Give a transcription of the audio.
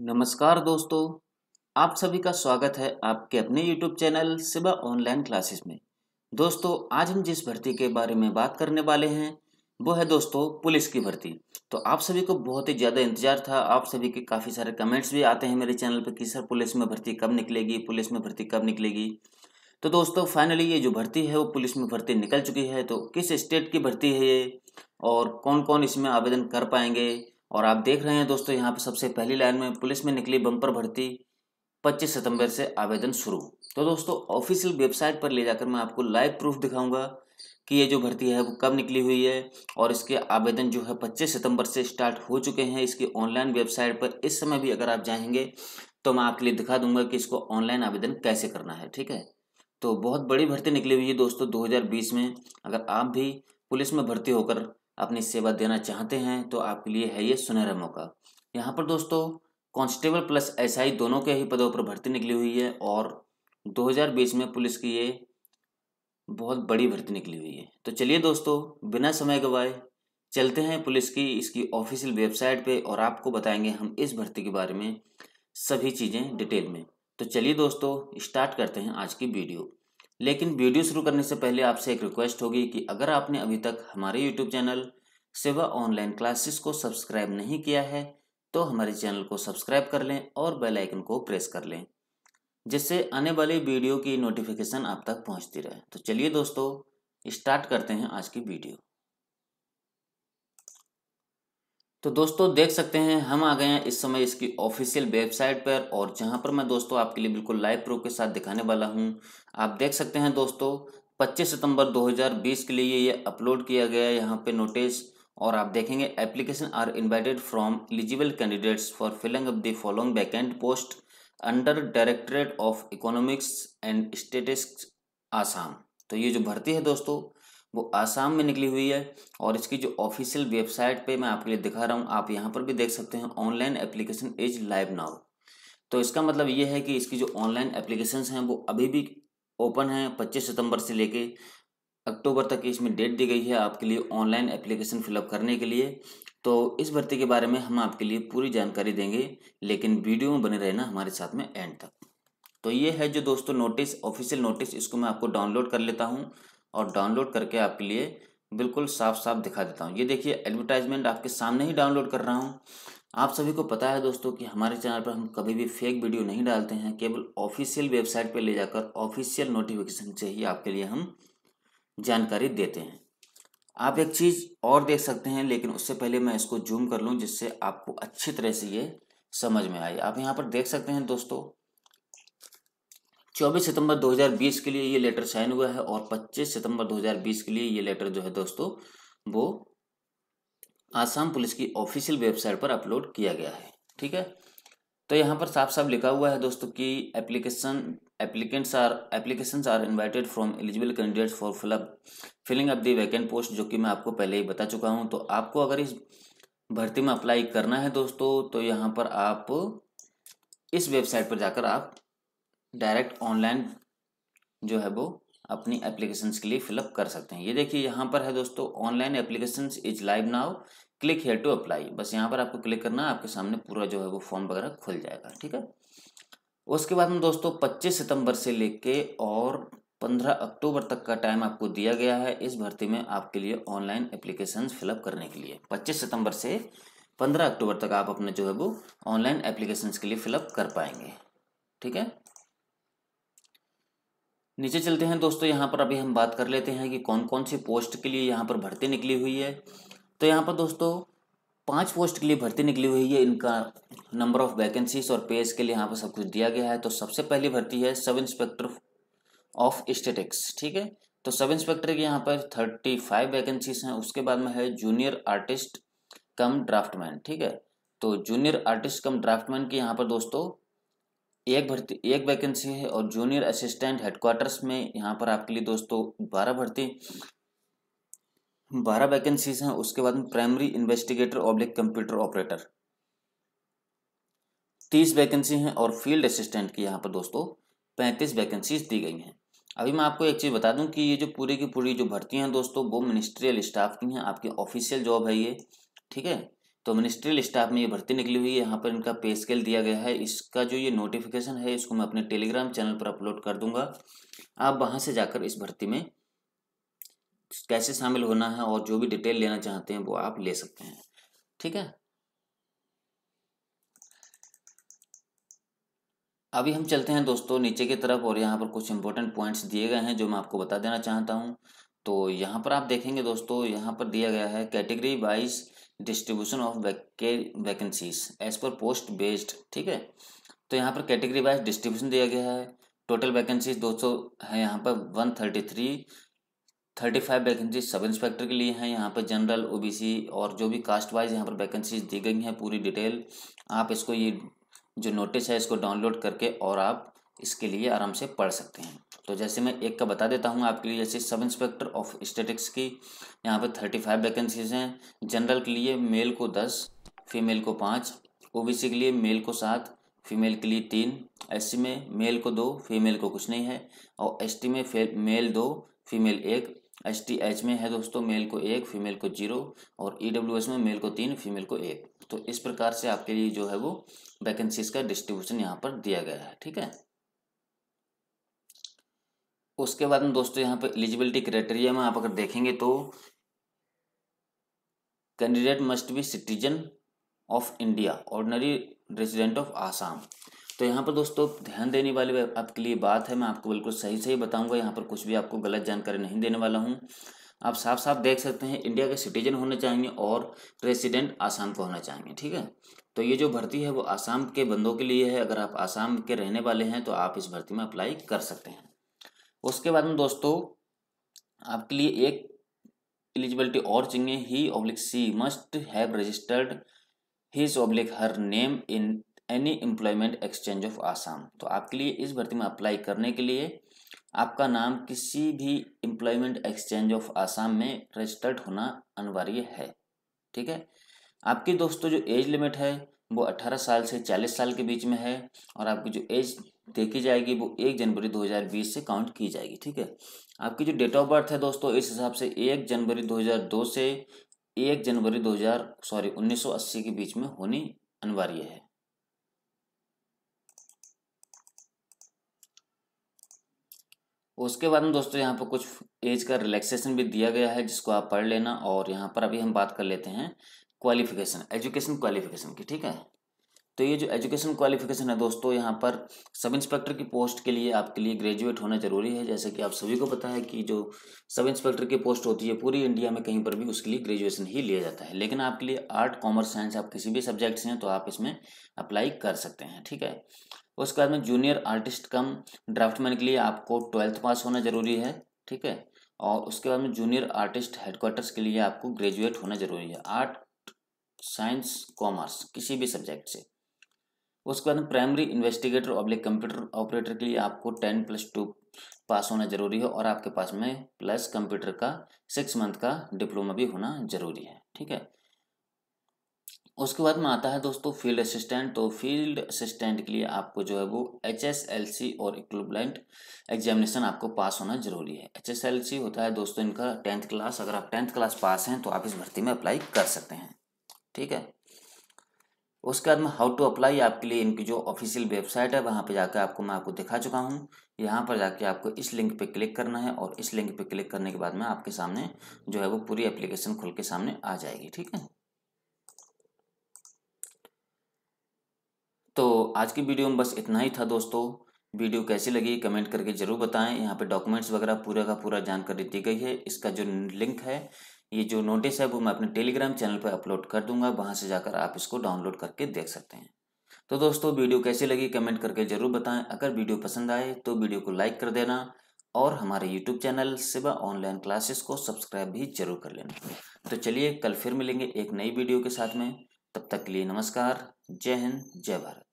नमस्कार दोस्तों आप सभी का स्वागत है आपके अपने YouTube channel Siba online classes में दोस्तों आज हम जिस भर्ती के बारे में बात करने वाले हैं वो है दोस्तों पुलिस की भर्ती तो आप सभी को बहुत ही ज़्यादा इंतजार था आप सभी के काफ़ी सारे कमेंट्स भी आते हैं मेरे चैनल पर कि सर पुलिस में भर्ती कब निकलेगी पुलिस में भर्ती कब निकलेगी तो दोस्तों फाइनली ये जो भर्ती है वो पुलिस में भर्ती निकल चुकी है तो किस स्टेट की भर्ती है ये और कौन कौन इसमें आवेदन कर पाएंगे और आप देख रहे हैं दोस्तों यहाँ पर सबसे पहली लाइन में पुलिस में निकली बम्पर भर्ती 25 सितंबर से आवेदन शुरू तो दोस्तों ऑफिशियल वेबसाइट पर ले जाकर मैं आपको लाइव प्रूफ दिखाऊंगा कि ये जो भर्ती है वो कब निकली हुई है और इसके आवेदन जो है 25 सितंबर से स्टार्ट हो चुके हैं इसकी ऑनलाइन वेबसाइट पर इस समय भी अगर आप जाएंगे तो मैं आपके लिए दिखा दूंगा कि इसको ऑनलाइन आवेदन कैसे करना है ठीक है तो बहुत बड़ी भर्ती निकली हुई है दोस्तों दो में अगर आप भी पुलिस में भर्ती होकर अपनी सेवा देना चाहते हैं तो आपके लिए है ये सुनहरा मौका यहाँ पर दोस्तों कांस्टेबल प्लस एसआई दोनों के ही पदों पर भर्ती निकली हुई है और 2020 में पुलिस की ये बहुत बड़ी भर्ती निकली हुई है तो चलिए दोस्तों बिना समय गवाए चलते हैं पुलिस की इसकी ऑफिशियल वेबसाइट पे और आपको बताएंगे हम इस भर्ती के बारे में सभी चीज़ें डिटेल में तो चलिए दोस्तों स्टार्ट करते हैं आज की वीडियो लेकिन वीडियो शुरू करने से पहले आपसे एक रिक्वेस्ट होगी कि अगर आपने अभी तक हमारे YouTube channel Seva online classes को सब्सक्राइब नहीं किया है तो हमारे चैनल को सब्सक्राइब कर लें और बेल आइकन को प्रेस कर लें जिससे आने वाली वीडियो की नोटिफिकेशन आप तक पहुंचती रहे तो चलिए दोस्तों स्टार्ट करते हैं आज की वीडियो तो दोस्तों देख सकते हैं हम आ गए हैं इस समय इसकी ऑफिशियल वेबसाइट पर और जहां पर मैं दोस्तों आपके लिए बिल्कुल लाइव प्रूफ के साथ दिखाने वाला हूं आप देख सकते हैं दोस्तों 25 सितंबर 2020 के लिए ये अपलोड किया गया है यहाँ पे नोटिस और आप देखेंगे application are invited from eligible candidates for filling up the following post under directorate of economics and statist Assam तो ये जो भर्ती है दोस्तों वो आसाम में निकली हुई है और इसकी जो ऑफिशियल वेबसाइट पे मैं आपके लिए दिखा रहा हूँ आप यहाँ पर भी देख सकते हैं online application is live now तो इसका मतलब ये है कि इसकी जो ऑनलाइन एप्लीकेशन हैं वो अभी भी ओपन हैं पच्चीस सितंबर से लेके अक्टूबर तक इसमें डेट दी गई है आपके लिए ऑनलाइन एप्लीकेशन फिलअप करने के लिए तो इस भर्ती के बारे में हम आपके लिए पूरी जानकारी देंगे लेकिन वीडियो में बने रहना हमारे साथ में एंड तक तो ये है जो दोस्तों नोटिस ऑफिशियल नोटिस इसको मैं आपको डाउनलोड कर लेता हूँ और डाउनलोड करके आपके लिए बिल्कुल साफ साफ दिखा देता हूँ ये देखिए एडवर्टाइजमेंट आपके सामने ही डाउनलोड कर रहा हूँ आप सभी को पता है दोस्तों कि हमारे चैनल पर हम कभी भी फेक वीडियो नहीं डालते हैं केवल ऑफिशियल वेबसाइट पर ले जाकर ऑफिशियल नोटिफिकेशन से ही आपके लिए हम जानकारी देते हैं आप एक चीज़ और देख सकते हैं लेकिन उससे पहले मैं इसको जूम कर लूँ जिससे आपको अच्छी तरह से ये समझ में आए आप यहाँ पर देख सकते हैं दोस्तों 24 सितंबर 2020 के लिए ये लेटर साइन हुआ है और 25 सितंबर 2020 के लिए ये लेटर जो है दोस्तों वो आसाम पुलिस की ऑफिशियल वेबसाइट पर अपलोड किया गया है ठीक है तो यहाँ पर साफ साफ लिखा हुआ है दोस्तों कि application applicants are application are invited from eligible candidates for fill up filling up the vacant post जो कि मैं आपको पहले ही बता चुका हूँ तो आपको अगर इस भर्ती में अप्लाई करना है दोस्तों तो यहाँ पर आप इस वेबसाइट पर जाकर आप डायरेक्ट ऑनलाइन जो है वो अपनी एप्लीकेशंस के लिए फिलअप कर सकते हैं ये देखिए यहाँ पर है दोस्तों online application is live now click here to apply बस यहाँ पर आपको क्लिक करना है आपके सामने पूरा जो है वो फॉर्म वगैरह खुल जाएगा ठीक है उसके बाद में दोस्तों 25 सितंबर से लेके और 15 अक्टूबर तक का टाइम आपको दिया गया है इस भर्ती में आपके लिए ऑनलाइन एप्लीकेशन फिलअप करने के लिए 25 सितंबर से 15 अक्टूबर तक आप अपने जो है वो ऑनलाइन एप्लीकेशन के लिए फिलअप कर पाएंगे ठीक है नीचे चलते हैं दोस्तों यहाँ पर अभी हम बात कर लेते हैं कि कौन कौन सी पोस्ट के लिए यहाँ पर भर्ती निकली हुई है तो यहाँ पर दोस्तों पांच पोस्ट के लिए भर्ती निकली हुई है इनका नंबर ऑफ वैकेंसीज और पेज के लिए यहाँ पर सब कुछ दिया गया है तो सबसे पहली भर्ती है सब इंस्पेक्टर ऑफ स्टेटिक्स ठीक है तो सब इंस्पेक्टर के यहाँ पर थर्टी फाइव वैकेंसीज हैं उसके बाद में है जूनियर आर्टिस्ट कम ड्राफ्टमैन ठीक है तो जूनियर आर्टिस्ट कम ड्राफ्टमैन की यहाँ पर दोस्तों एक भर्ती एक वैकेंसी है और जूनियर असिस्टेंट हेडक्वार्टर्स में यहाँ पर आपके लिए दोस्तों बारह भर्ती बारह वैकेंसीज हैं उसके बाद में primary investigator oblique computer operator तीस वैकेंसी हैं और फील्ड असिस्टेंट की यहाँ पर दोस्तों पैंतीस वैकेंसीज दी गई हैं अभी मैं आपको एक चीज़ बता दूं कि ये जो पूरी की पूरी जो भर्ती हैं दोस्तों वो मिनिस्ट्रियल स्टाफ की हैं आपकी ऑफिशियल जॉब है ये ठीक है तो मिनिस्ट्रियल स्टाफ में ये भर्ती निकली हुई है यहाँ पर इनका पे स्केल दिया गया है इसका जो ये नोटिफिकेशन है इसको मैं अपने टेलीग्राम चैनल पर अपलोड कर दूंगा आप वहाँ से जाकर इस भर्ती में कैसे शामिल होना है और जो भी डिटेल लेना चाहते हैं वो आप ले सकते हैं ठीक है अभी हम चलते हैं दोस्तों नीचे की तरफ और यहाँ पर कुछ इंपॉर्टेंट पॉइंट्स दिए गए हैं जो मैं आपको बता देना चाहता हूँ तो यहाँ पर आप देखेंगे दोस्तों यहाँ पर दिया गया है category wise distribution of vacancies as per post based ठीक है तो यहाँ पर कैटेगरी वाइज डिस्ट्रीब्यूशन दिया गया है टोटल वैकेंसीज 200 है यहाँ पर 133 35 वैकेंसी सब इंस्पेक्टर के लिए हैं यहाँ पर जनरल ओबीसी और जो भी कास्ट वाइज यहाँ पर वैकेंसीज दी गई हैं पूरी डिटेल आप इसको ये जो नोटिस है इसको डाउनलोड करके और आप इसके लिए आराम से पढ़ सकते हैं तो जैसे मैं एक का बता देता हूँ आपके लिए जैसे सब इंस्पेक्टर ऑफ स्टेटिक्स की यहाँ पे थर्टी फाइव वैकेंसीज हैं जनरल के लिए मेल को दस फीमेल को पाँच ओ के लिए मेल को सात फीमेल के लिए तीन एस में मेल को दो फीमेल को कुछ नहीं है और एस में मेल दो फीमेल एक एस टी एच में है दोस्तों मेल को एक फीमेल को जीरो और ई डब्ल्यू एस में मेल को तीन फीमेल को एक तो इस प्रकार से आपके लिए जो है वो वैकेंसीज का डिस्ट्रीब्यूशन यहाँ पर दिया गया है ठीक है उसके बाद में दोस्तों यहाँ पे एलिजिबिलिटी क्राइटेरिया में आप अगर देखेंगे तो candidate must be citizen of India ordinary resident of Assam तो यहाँ पर दोस्तों ध्यान देने वाली आपके लिए बात है मैं आपको बिल्कुल सही सही बताऊंगा यहाँ पर कुछ भी आपको गलत जानकारी नहीं देने वाला हूँ आप साफ साफ देख सकते हैं इंडिया के सिटीजन होने चाहिए और रेसिडेंट आसाम का होना चाहिए ठीक है तो ये जो भर्ती है वो आसाम के बंदों के लिए है अगर आप आसाम के रहने वाले हैं तो आप इस भर्ती में अप्लाई कर सकते हैं उसके बाद में दोस्तों आपके लिए एक एलिजिबिलिटी और चाहिए he oblique she must have registered his oblique her name in any employment exchange of Assam तो आपके लिए इस भर्ती में अप्लाई करने के लिए आपका नाम किसी भी एम्प्लॉयमेंट एक्सचेंज ऑफ आसाम में रजिस्टर्ड होना अनिवार्य है ठीक है आपकी दोस्तों जो एज लिमिट है वो 18 साल से चालीस साल के बीच में है और आपकी जो एज देखी जाएगी वो एक जनवरी 2020 से काउंट की जाएगी ठीक है आपकी जो डेट ऑफ बर्थ है दोस्तों इस हिसाब से एक जनवरी 2002 से एक जनवरी 2000 सॉरी 1980 के बीच में होनी अनिवार्य है उसके बाद में दोस्तों यहाँ पर कुछ एज का रिलैक्सेशन भी दिया गया है जिसको आप पढ़ लेना और यहाँ पर अभी हम बात कर लेते हैं क्वालिफिकेशन एजुकेशन क्वालिफिकेशन की ठीक है तो ये जो एजुकेशन क्वालिफिकेशन है दोस्तों यहाँ पर सब इंस्पेक्टर की पोस्ट के लिए आपके लिए ग्रेजुएट होना जरूरी है जैसे कि आप सभी को पता है कि जो सब इंस्पेक्टर की पोस्ट होती है पूरी इंडिया में कहीं पर भी उसके लिए ग्रेजुएशन ही लिया जाता है लेकिन आपके लिए आर्ट कॉमर्स साइंस आप किसी भी सब्जेक्ट से हैं तो आप इसमें अप्लाई कर सकते हैं ठीक है उसके बाद में जूनियर आर्टिस्ट कम ड्राफ्टमैन के लिए आपको ट्वेल्थ पास होना जरूरी है ठीक है और उसके बाद में जूनियर आर्टिस्ट हेडक्वार्टर्स के लिए आपको ग्रेजुएट होना जरूरी है आर्ट साइंस कॉमर्स किसी भी सब्जेक्ट से उसके बाद primary investigator oblique computer operator के लिए आपको टेन प्लस टू पास होना जरूरी है और आपके पास में प्लस कंप्यूटर का सिक्स मंथ का डिप्लोमा भी होना जरूरी है ठीक है उसके बाद में आता है दोस्तों फील्ड असिस्टेंट तो फील्ड असिस्टेंट के लिए आपको जो है वो एच एस एल सी और इक्विबलेंट एग्जामिनेशन आपको पास होना जरूरी है एच एस एल सी होता है दोस्तों इनका टेंथ क्लास अगर आप टेंथ क्लास पास हैं तो आप इस भर्ती में अप्लाई कर सकते हैं ठीक है उसके बाद में हाउ टू अप्लाई आपके लिए इनकी जो ऑफिशियल वेबसाइट है वहाँ पे जाकर आपको मैं आपको दिखा चुका हूँ यहाँ पर जाके आपको इस लिंक पे क्लिक करना है और इस लिंक पे क्लिक करने के बाद में आपके सामने जो है वो पूरी एप्लीकेशन खुल के सामने आ जाएगी ठीक है तो आज की वीडियो में बस इतना ही था दोस्तों वीडियो कैसी लगी कमेंट करके ज़रूर बताएं यहाँ पे डॉक्यूमेंट्स वगैरह पूरा का पूरा जानकारी दी गई है इसका जो लिंक है ये जो नोटिस है वो मैं अपने टेलीग्राम चैनल पर अपलोड कर दूंगा वहाँ से जाकर आप इसको डाउनलोड करके देख सकते हैं तो दोस्तों वीडियो कैसी लगी कमेंट करके ज़रूर बताएं अगर वीडियो पसंद आए तो वीडियो को लाइक कर देना और हमारे YouTube channel Siva online classes को सब्सक्राइब भी जरूर कर लेना तो चलिए कल फिर मिलेंगे एक नई वीडियो के साथ में तब तक के लिए नमस्कार जय हिंद जय भारत